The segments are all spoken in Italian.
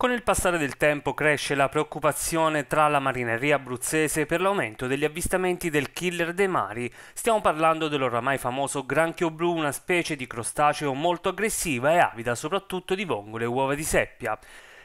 Con il passare del tempo cresce la preoccupazione tra la marineria abruzzese per l'aumento degli avvistamenti del killer dei mari. Stiamo parlando dell'oramai famoso granchio blu, una specie di crostaceo molto aggressiva e avida soprattutto di vongole e uova di seppia.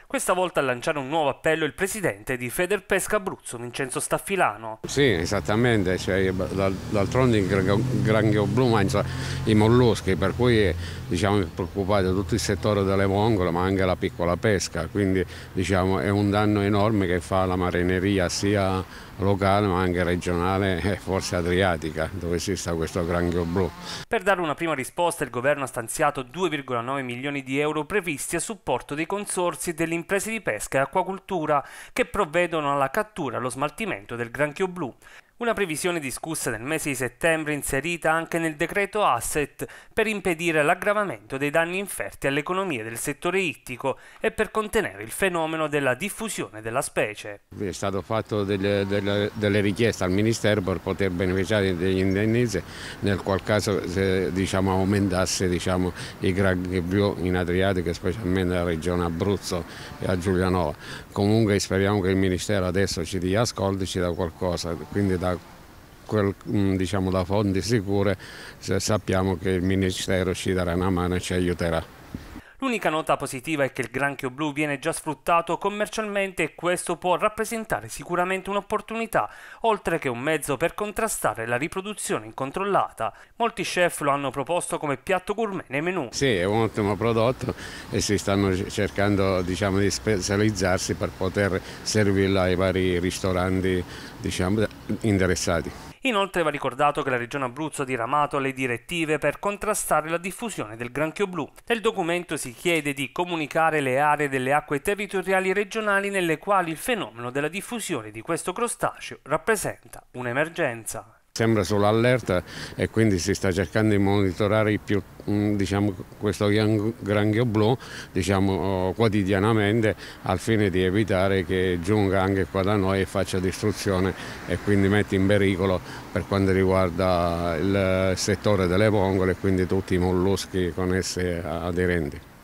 Questa volta a lanciare un nuovo appello il presidente di Federpesca Abruzzo, Vincenzo Staffilano. Sì, esattamente, cioè, d'altronde il granchio blu mangia i molluschi, per cui è eh, diciamo, preoccupato tutto il settore delle vongole, ma anche la piccola pesca, quindi diciamo, è un danno enorme che fa la marineria sia locale ma anche regionale e forse adriatica dove esista questo granchio blu. Per dare una prima risposta il governo ha stanziato 2,9 milioni di euro previsti a supporto dei consorsi e delle imprese di pesca e acquacultura che provvedono alla cattura e allo smaltimento del granchio blu, una previsione discussa nel mese di settembre inserita anche nel decreto asset per impedire l'aggravamento dei danni inferti all'economia del settore ittico e per contenere il fenomeno della diffusione della specie. È stato fatto delle, delle, delle richieste al Ministero per poter beneficiare degli indennizi nel qual caso se diciamo, aumentasse diciamo, i grandi blu in Adriatica, specialmente nella regione Abruzzo e a Giulianova. Comunque speriamo che il Ministero adesso ci dia ascolto e ci dà qualcosa, quindi da da, quel, mm, diciamo, da fonti sicure sappiamo che il Ministero ci darà una mano e ci aiuterà. L'unica nota positiva è che il granchio blu viene già sfruttato commercialmente e questo può rappresentare sicuramente un'opportunità, oltre che un mezzo per contrastare la riproduzione incontrollata. Molti chef lo hanno proposto come piatto gourmet nei menù. Sì, è un ottimo prodotto e si stanno cercando diciamo, di specializzarsi per poter servirlo ai vari ristoranti diciamo, interessati. Inoltre va ricordato che la Regione Abruzzo ha diramato le direttive per contrastare la diffusione del granchio blu. Nel documento si chiede di comunicare le aree delle acque territoriali regionali nelle quali il fenomeno della diffusione di questo crostaceo rappresenta un'emergenza. Sembra sull'allerta e quindi si sta cercando di monitorare più, mm, diciamo, questo granchio blu diciamo, oh, quotidianamente al fine di evitare che giunga anche qua da noi e faccia distruzione e quindi mette in pericolo per quanto riguarda il settore delle vongole e quindi tutti i molluschi con esse aderenti.